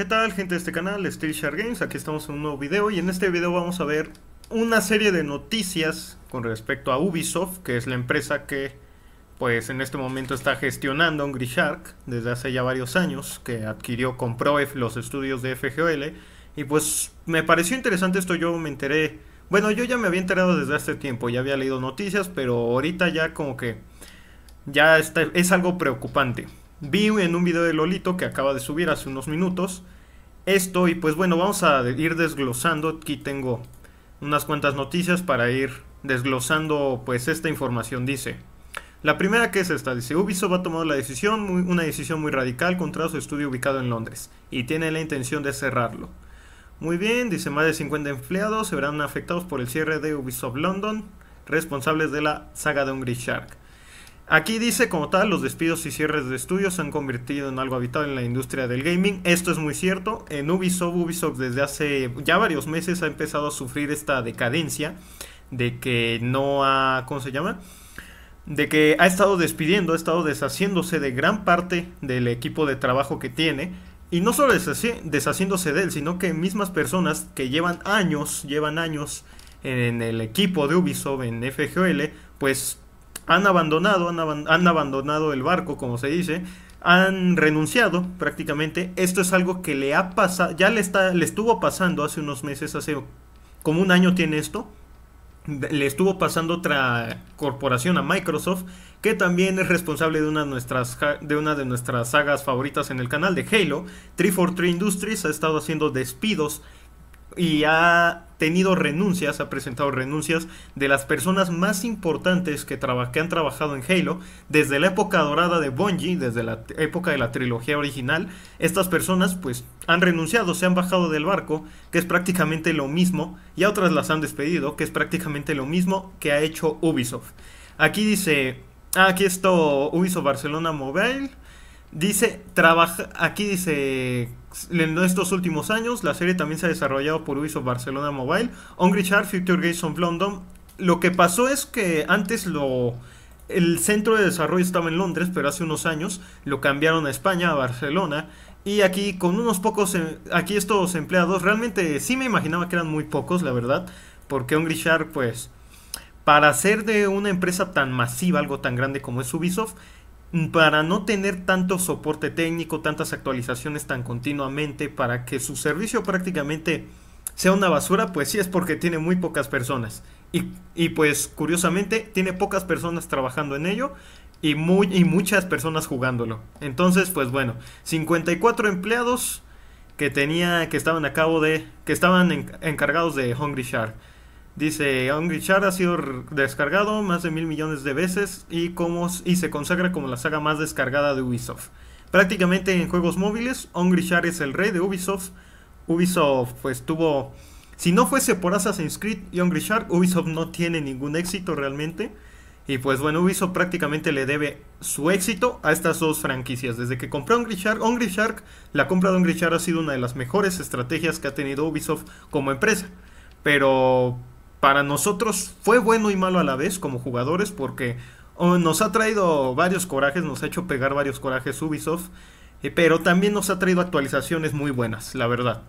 ¿Qué tal gente de este canal? Shark Games, aquí estamos en un nuevo video y en este video vamos a ver una serie de noticias con respecto a Ubisoft, que es la empresa que pues en este momento está gestionando Un Shark desde hace ya varios años, que adquirió, compró los estudios de FGL y pues me pareció interesante esto, yo me enteré, bueno yo ya me había enterado desde hace tiempo, ya había leído noticias, pero ahorita ya como que ya está, es algo preocupante. Vi en un video de Lolito que acaba de subir hace unos minutos esto y pues bueno, vamos a ir desglosando. Aquí tengo unas cuantas noticias para ir desglosando pues esta información. Dice, la primera que es esta, dice Ubisoft ha tomado la decisión, una decisión muy radical contra su estudio ubicado en Londres y tiene la intención de cerrarlo. Muy bien, dice más de 50 empleados se verán afectados por el cierre de Ubisoft London, responsables de la saga de Hungry Shark. Aquí dice como tal, los despidos y cierres de estudios se han convertido en algo habitual en la industria del gaming. Esto es muy cierto. En Ubisoft, Ubisoft desde hace ya varios meses ha empezado a sufrir esta decadencia de que no ha, ¿cómo se llama? De que ha estado despidiendo, ha estado deshaciéndose de gran parte del equipo de trabajo que tiene. Y no solo deshaciéndose de él, sino que mismas personas que llevan años, llevan años en el equipo de Ubisoft, en FGL, pues han abandonado, han, abandonado el barco, como se dice, han renunciado prácticamente. Esto es algo que le ha pasado, ya le, está, le estuvo pasando hace unos meses, hace como un año tiene esto. Le estuvo pasando otra corporación a Microsoft, que también es responsable de una, de, nuestras, de una de nuestras sagas favoritas en el canal de Halo. 343 Industries ha estado haciendo despidos y ha tenido renuncias, ha presentado renuncias de las personas más importantes que, han trabajado en Halo desde la época dorada de Bungie, desde la época de la trilogía original. Estas personas pues han renunciado, se han bajado del barco, que es prácticamente lo mismo, y a otras las han despedido, que es prácticamente lo mismo que ha hecho Ubisoft. Aquí dice, ah, aquí esto Ubisoft Barcelona Mobile Dice, trabaja, aquí dice, en estos últimos años la serie también se ha desarrollado por Ubisoft Barcelona Mobile, Hungry Shark, Future Games of London. Lo que pasó es que antes lo, el centro de desarrollo estaba en Londres, pero hace unos años lo cambiaron a España, a Barcelona. Y aquí con unos pocos, em, aquí estos empleados, realmente sí me imaginaba que eran muy pocos, la verdad, porque Hungry Shark, pues, para ser de una empresa tan masiva, algo tan grande como es Ubisoft, para no tener tanto soporte técnico, tantas actualizaciones tan continuamente, para que su servicio prácticamente sea una basura, pues sí es porque tiene muy pocas personas. Y, pues curiosamente tiene pocas personas trabajando en ello y, muchas personas jugándolo. Entonces, pues bueno, 54 empleados que tenía, que estaban a cabo de, que estaban encargados de Hungry Shark. Dice, Ongrishard ha sido descargado más de mil millones de veces y, como, y se consagra como la saga más descargada de Ubisoft. Prácticamente en juegos móviles, Hungry es el rey de Ubisoft. Ubisoft pues tuvo... Si no fuese por Assassin's Creed y Hungry Ubisoft no tiene ningún éxito realmente. Y pues bueno, Ubisoft prácticamente le debe su éxito a estas dos franquicias. Desde que compró Hungry la compra de Hungry ha sido una de las mejores estrategias que ha tenido Ubisoft como empresa. Pero para nosotros fue bueno y malo a la vez como jugadores porque oh, nos ha traído varios corajes, nos ha hecho pegar varios corajes Ubisoft, eh, pero también nos ha traído actualizaciones muy buenas, la verdad.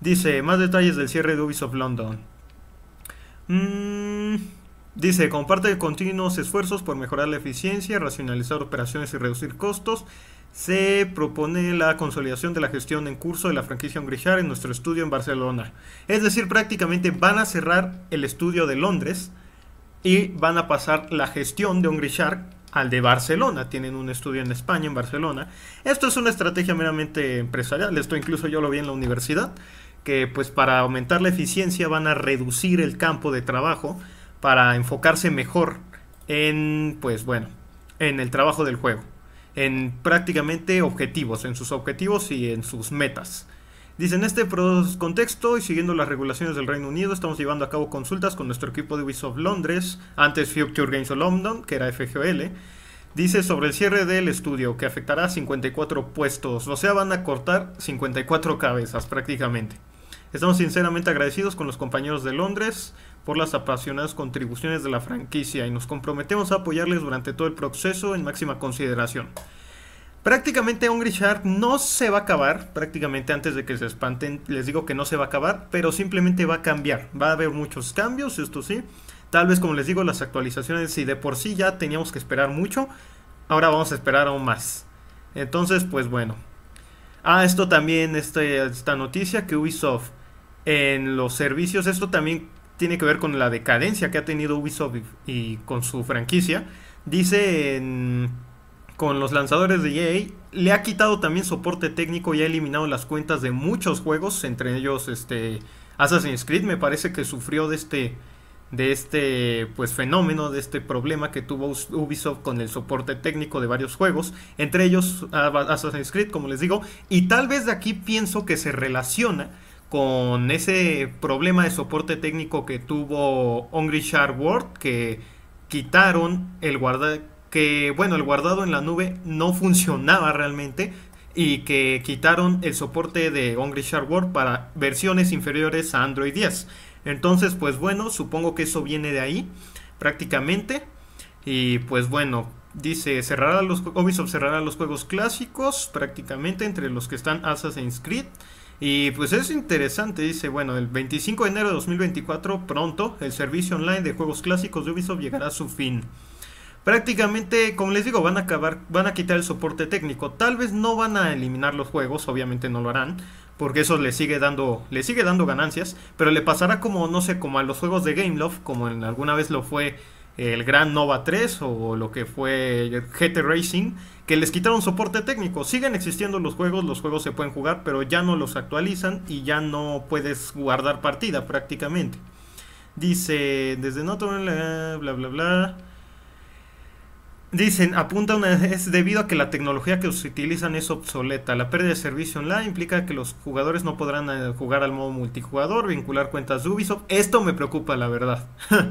Dice, más detalles del cierre de Ubisoft London. Mm, dice, comparte continuos esfuerzos por mejorar la eficiencia, racionalizar operaciones y reducir costos se propone la consolidación de la gestión en curso de la franquicia Ongrichar en nuestro estudio en Barcelona. Es decir, prácticamente van a cerrar el estudio de Londres y van a pasar la gestión de Shark al de Barcelona. Tienen un estudio en España, en Barcelona. Esto es una estrategia meramente empresarial. Esto incluso yo lo vi en la universidad, que pues para aumentar la eficiencia van a reducir el campo de trabajo para enfocarse mejor en, pues bueno, en el trabajo del juego en prácticamente objetivos, en sus objetivos y en sus metas. Dice, en este contexto y siguiendo las regulaciones del Reino Unido, estamos llevando a cabo consultas con nuestro equipo de Ubisoft Londres, antes Future Games of London, que era FGL. Dice sobre el cierre del estudio, que afectará 54 puestos, o sea, van a cortar 54 cabezas prácticamente. Estamos sinceramente agradecidos con los compañeros de Londres por las apasionadas contribuciones de la franquicia y nos comprometemos a apoyarles durante todo el proceso en máxima consideración. Prácticamente Hungry Shark no se va a acabar, prácticamente antes de que se espanten les digo que no se va a acabar, pero simplemente va a cambiar, va a haber muchos cambios, esto sí. Tal vez como les digo, las actualizaciones si de por sí ya teníamos que esperar mucho, ahora vamos a esperar aún más. Entonces, pues bueno. Ah, esto también, este, esta noticia que Ubisoft en los servicios. Esto también tiene que ver con la decadencia que ha tenido Ubisoft y con su franquicia. Dice con los lanzadores de EA, le ha quitado también soporte técnico y ha eliminado las cuentas de muchos juegos, entre ellos este Assassin's Creed me parece que sufrió de este de este pues fenómeno, de este problema que tuvo Ubisoft con el soporte técnico de varios juegos, entre ellos Assassin's Creed, como les digo, y tal vez de aquí pienso que se relaciona con ese problema de soporte técnico que tuvo Hungry Shark World, que quitaron el guardado, que bueno, el guardado en la nube no funcionaba realmente y que quitaron el soporte de Hungry Shark World para versiones inferiores a Android 10. Entonces, pues bueno, supongo que eso viene de ahí prácticamente. Y pues bueno, dice, cerrará los, Ubisoft cerrará los juegos clásicos prácticamente entre los que están Assassin's Creed. Y pues es interesante, dice, bueno, el 25 de enero de 2024, pronto, el servicio online de juegos clásicos de Ubisoft llegará a su fin. Prácticamente, como les digo, van a acabar, van a quitar el soporte técnico. Tal vez no van a eliminar los juegos, obviamente no lo harán, porque eso le sigue dando, le sigue dando ganancias, pero le pasará como, no sé, como a los juegos de Love como en, alguna vez lo fue el Gran Nova 3 o lo que fue GT Racing, que les quitaron soporte técnico. Siguen existiendo los juegos, los juegos se pueden jugar, pero ya no los actualizan y ya no puedes guardar partida prácticamente. Dice, desde no bla bla bla. Dicen, apunta una, es debido a que la tecnología que se utilizan es obsoleta. La pérdida de servicio online implica que los jugadores no podrán eh, jugar al modo multijugador, vincular cuentas de Ubisoft. Esto me preocupa, la verdad.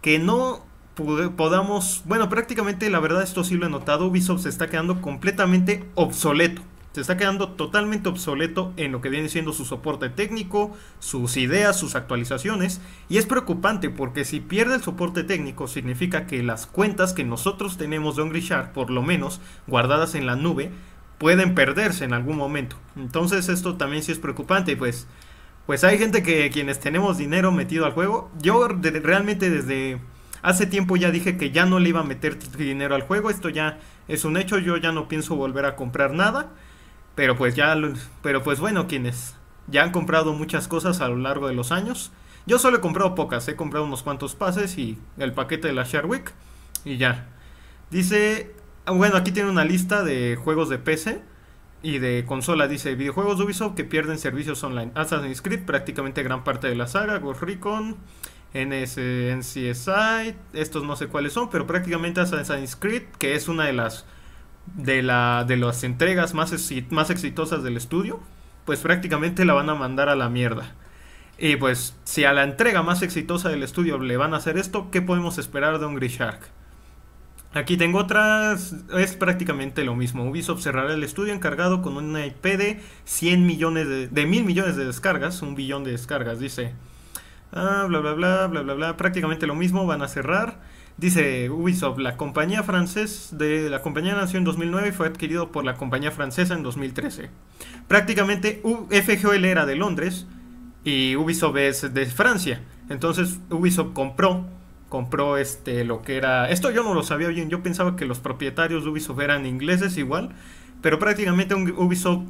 que no podamos, bueno, prácticamente la verdad esto sí lo he notado, Ubisoft se está quedando completamente obsoleto. Se está quedando totalmente obsoleto en lo que viene siendo su soporte técnico, sus ideas, sus actualizaciones. Y es preocupante porque si pierde el soporte técnico significa que las cuentas que nosotros tenemos de Ongrishar, por lo menos guardadas en la nube, pueden perderse en algún momento. Entonces esto también sí es preocupante pues, pues hay gente que quienes tenemos dinero metido al juego, yo realmente desde Hace tiempo ya dije que ya no le iba a meter dinero al juego, esto ya es un hecho, yo ya no pienso volver a comprar nada, pero pues ya, pero pues bueno, quienes ya han comprado muchas cosas a lo largo de los años, yo solo he comprado pocas, he comprado unos cuantos pases y el paquete de la Sharwick y ya. Dice, ah, bueno, aquí tiene una lista de juegos de PC y de consola. Dice, videojuegos Ubisoft que pierden servicios online. Assassin's Creed, prácticamente gran parte de la saga, Ghost Recon, NS, NCSI, estos no sé cuáles son, pero prácticamente Assassin's Creed, que es una de las de, de las entregas más, más exitosas del estudio, pues prácticamente la van a mandar a la mierda. Y pues si a la entrega más exitosa del estudio le van a hacer esto, ¿qué podemos esperar de un Shark? Aquí tengo otras, es prácticamente lo mismo. Ubisoft cerrará el estudio encargado con un IP de 100 millones de, de mil millones de descargas, un billón de descargas, dice. Ah, bla, bla, bla, bla, bla, bla. Prácticamente lo mismo, van a cerrar. Dice Ubisoft, la compañía francesa la compañía nació en 2009 y fue adquirido por la compañía francesa en 2013. Prácticamente FGL era de Londres y Ubisoft es de Francia. Entonces Ubisoft compró compró este lo que era esto yo no lo sabía bien, yo pensaba que los propietarios de Ubisoft eran ingleses igual, pero prácticamente un Ubisoft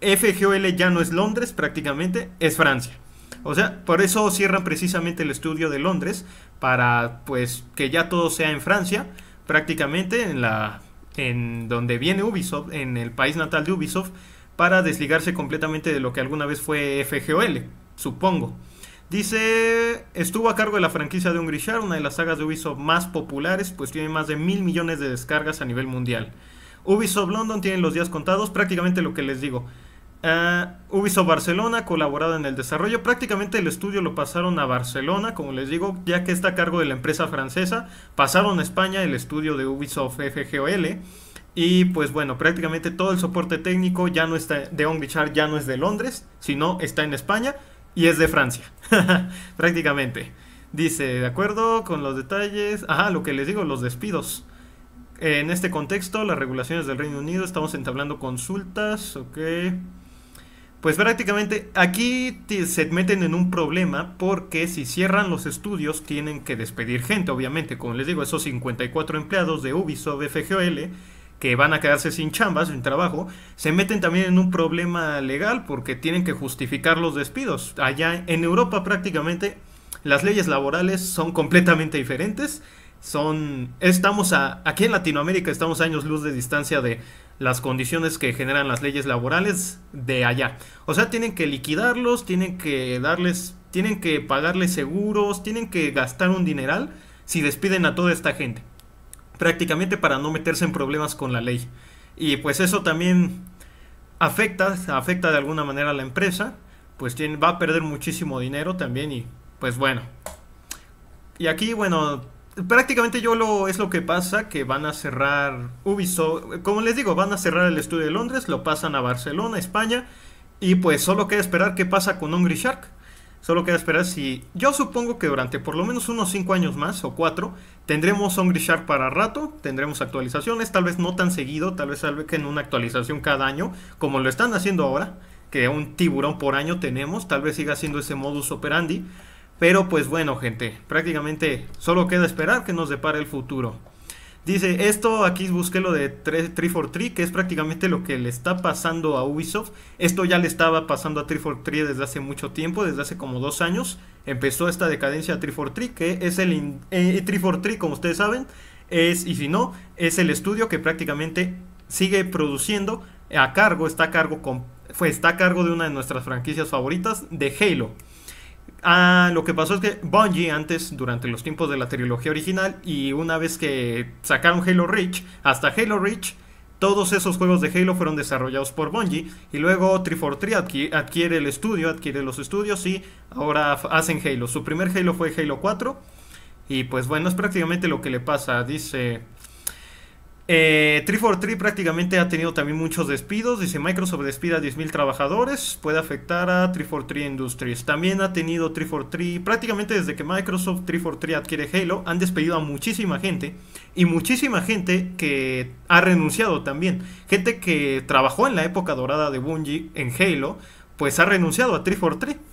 FGL ya no es Londres, prácticamente es Francia. O sea, por eso cierran precisamente el estudio de Londres, para pues que ya todo sea en Francia, prácticamente en la en donde viene Ubisoft, en el país natal de Ubisoft, para desligarse completamente de lo que alguna vez fue FGOL, supongo. Dice, estuvo a cargo de la franquicia de Ungrishar, una de las sagas de Ubisoft más populares, pues tiene más de mil millones de descargas a nivel mundial. Ubisoft London tiene los días contados, prácticamente lo que les digo. Ah, Ubisoft Barcelona, colaborado en el desarrollo. Prácticamente el estudio lo pasaron a Barcelona, como les digo, ya que está a cargo de la empresa francesa. Pasaron a España el estudio de Ubisoft FGOL. Y pues bueno, prácticamente todo el soporte técnico ya no está, de OnGuichard ya no es de Londres, sino está en España y es de Francia. prácticamente. Dice, de acuerdo con los detalles. Ajá, lo que les digo, los despidos. En este contexto, las regulaciones del Reino Unido, estamos entablando consultas, ok. Pues prácticamente aquí se meten en un problema porque si cierran los estudios tienen que despedir gente, obviamente. Como les digo, esos 54 empleados de Ubisoft FGL que van a quedarse sin chambas, sin trabajo, se meten también en un problema legal porque tienen que justificar los despidos. Allá en Europa prácticamente las leyes laborales son completamente diferentes. Son, estamos a, aquí en Latinoamérica estamos años luz de distancia de las condiciones que generan las leyes laborales de allá. O sea, tienen que liquidarlos, tienen que darles, tienen que pagarles seguros, tienen que gastar un dineral si despiden a toda esta gente. Prácticamente para no meterse en problemas con la ley. Y pues eso también afecta, afecta de alguna manera a la empresa, pues tiene, va a perder muchísimo dinero también y pues bueno. Y aquí, bueno, prácticamente yo lo es lo que pasa que van a cerrar Ubisoft, como les digo, van a cerrar el estudio de Londres, lo pasan a Barcelona, España y pues solo queda esperar qué pasa con Hungry Shark. Solo queda esperar si yo supongo que durante por lo menos unos 5 años más o 4 tendremos Hungry Shark para rato, tendremos actualizaciones, tal vez no tan seguido, tal vez vez que en una actualización cada año, como lo están haciendo ahora, que un tiburón por año tenemos, tal vez siga siendo ese modus operandi. Pero pues bueno, gente, prácticamente solo queda esperar que nos depare el futuro. Dice, esto aquí busqué lo de 343, que es prácticamente lo que le está pasando a Ubisoft. Esto ya le estaba pasando a 343 desde hace mucho tiempo, desde hace como dos años. Empezó esta decadencia a 343, que es el... 343, eh, como ustedes saben, es, y si no, es el estudio que prácticamente sigue produciendo a cargo, está a cargo, está a cargo de una de nuestras franquicias favoritas, de Halo. Ah, lo que pasó es que Bungie antes, durante los tiempos de la trilogía original, y una vez que sacaron Halo Reach, hasta Halo Reach, todos esos juegos de Halo fueron desarrollados por Bungie, y luego 343 adquiere el estudio, adquiere los estudios y ahora hacen Halo. Su primer Halo fue Halo 4, y pues bueno, es prácticamente lo que le pasa, dice... 343 eh, prácticamente ha tenido también muchos despidos. Dice Microsoft despida a 10.000 trabajadores. Puede afectar a 343 Industries. También ha tenido 343, prácticamente desde que Microsoft 343 adquiere Halo, han despedido a muchísima gente. Y muchísima gente que ha renunciado también. Gente que trabajó en la época dorada de Bungie en Halo, pues ha renunciado a 343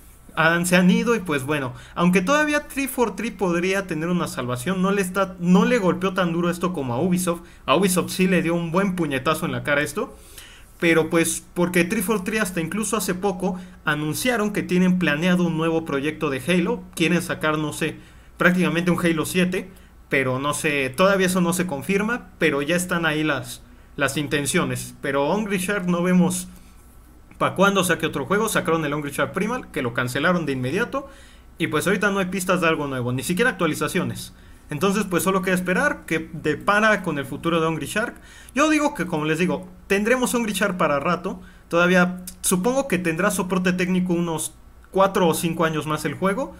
se han ido y pues bueno, aunque todavía 343 podría tener una salvación, no le, está, no le golpeó tan duro esto como a Ubisoft. A Ubisoft sí le dio un buen puñetazo en la cara esto. Pero pues porque 343 hasta incluso hace poco anunciaron que tienen planeado un nuevo proyecto de Halo. Quieren sacar, no sé, prácticamente un Halo 7. Pero no sé, todavía eso no se confirma. Pero ya están ahí las, las intenciones. Pero Hungry Shark no vemos para cuando saque otro juego, sacaron el Hungry Shark Primal, que lo cancelaron de inmediato, y pues ahorita no hay pistas de algo nuevo, ni siquiera actualizaciones. Entonces, pues solo queda esperar que depara con el futuro de Hungry Shark. Yo digo que, como les digo, tendremos Hungry Shark para rato. Todavía supongo que tendrá soporte técnico unos 4 o 5 años más el juego.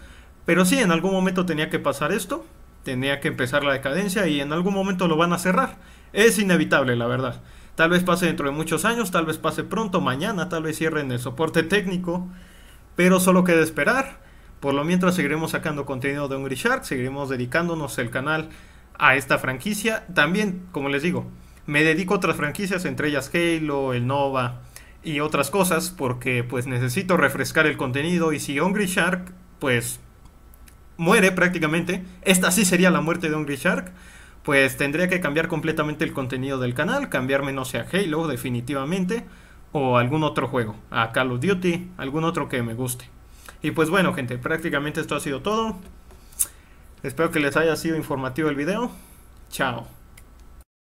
Pero sí, en algún momento tenía que pasar esto. Tenía que empezar la decadencia y en algún momento lo van a cerrar. Es inevitable, la verdad. Tal vez pase dentro de muchos años, tal vez pase pronto, mañana, tal vez cierren el soporte técnico, pero solo queda esperar. Por lo mientras seguiremos sacando contenido de Hungry Shark, seguiremos dedicándonos el canal a esta franquicia. También, como les digo, me dedico a otras franquicias, entre ellas Halo, el Nova y otras cosas, porque pues necesito refrescar el contenido y si Hungry Shark pues muere prácticamente, esta sí sería la muerte de Hungry Shark pues tendría que cambiar completamente el contenido del canal, cambiarme no sé a Halo definitivamente o algún otro juego, a Call of Duty, algún otro que me guste. Y pues bueno gente, prácticamente esto ha sido todo. Espero que les haya sido informativo el video. Chao.